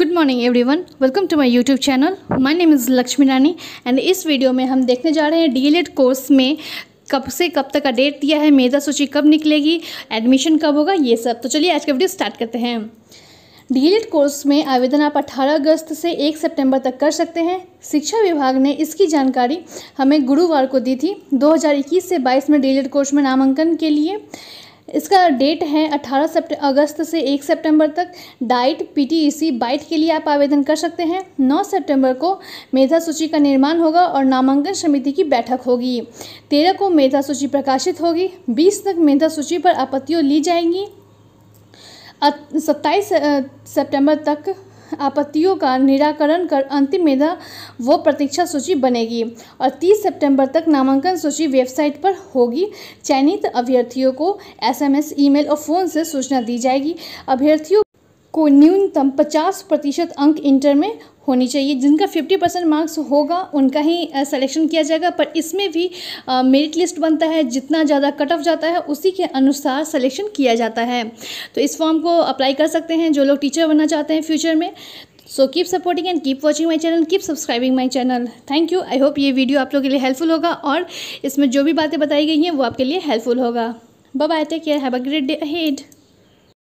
good morning everyone welcome to my YouTube channel my name is Lakshmi Rani and इस video में हम देखने जा रहे हैं एड कोर्स e में कब से कब तक का डेट दिया है मेधा सूची कब निकलेगी एडमिशन कब होगा ये सब तो चलिए आज का वीडियो स्टार्ट करते हैं एड कोर्स e में आवेदन आप 18 अगस्त से 1 सितंबर तक कर सकते हैं शिक्षा विभाग ने इसकी जानकारी हमें गुरुवार को दी थी 2021 से 22 में एड कोर्स e में नामांकन के लिए इसका डेट है 18 सेप्ट अगस्त से 1 सितंबर तक डाइट पीटीईसी बाइट के लिए आप आवेदन कर सकते हैं 9 सितंबर को मेधा सूची का निर्माण होगा और नामांकन समिति की बैठक होगी 13 को मेधा सूची प्रकाशित होगी 20 तक मेधा सूची पर आपत्तियों ली जाएंगी सत्ताईस सितंबर तक आपत्तियों का निराकरण कर अंतिम मेधा व प्रतीक्षा सूची बनेगी और 30 सितंबर तक नामांकन सूची वेबसाइट पर होगी चयनित अभ्यर्थियों को एसएमएस, ईमेल और फ़ोन से सूचना दी जाएगी अभ्यर्थियों को न्यूनतम 50 प्रतिशत अंक इंटर में होनी चाहिए जिनका 50 परसेंट मार्क्स होगा उनका ही सिलेक्शन किया जाएगा पर इसमें भी मेरिट लिस्ट बनता है जितना ज़्यादा कट ऑफ जाता है उसी के अनुसार सिलेक्शन किया जाता है तो इस फॉर्म को अप्लाई कर सकते हैं जो लोग टीचर बनना चाहते हैं फ्यूचर में so keep supporting and keep watching my channel keep subscribing my channel thank you I hope ये वीडियो आप लोग के लिए हेल्पफुल होगा और इसमें जो भी बातें बताई गई हैं वो आपके लिए हेल्पफुल होगा bye bye take care have a great day ahead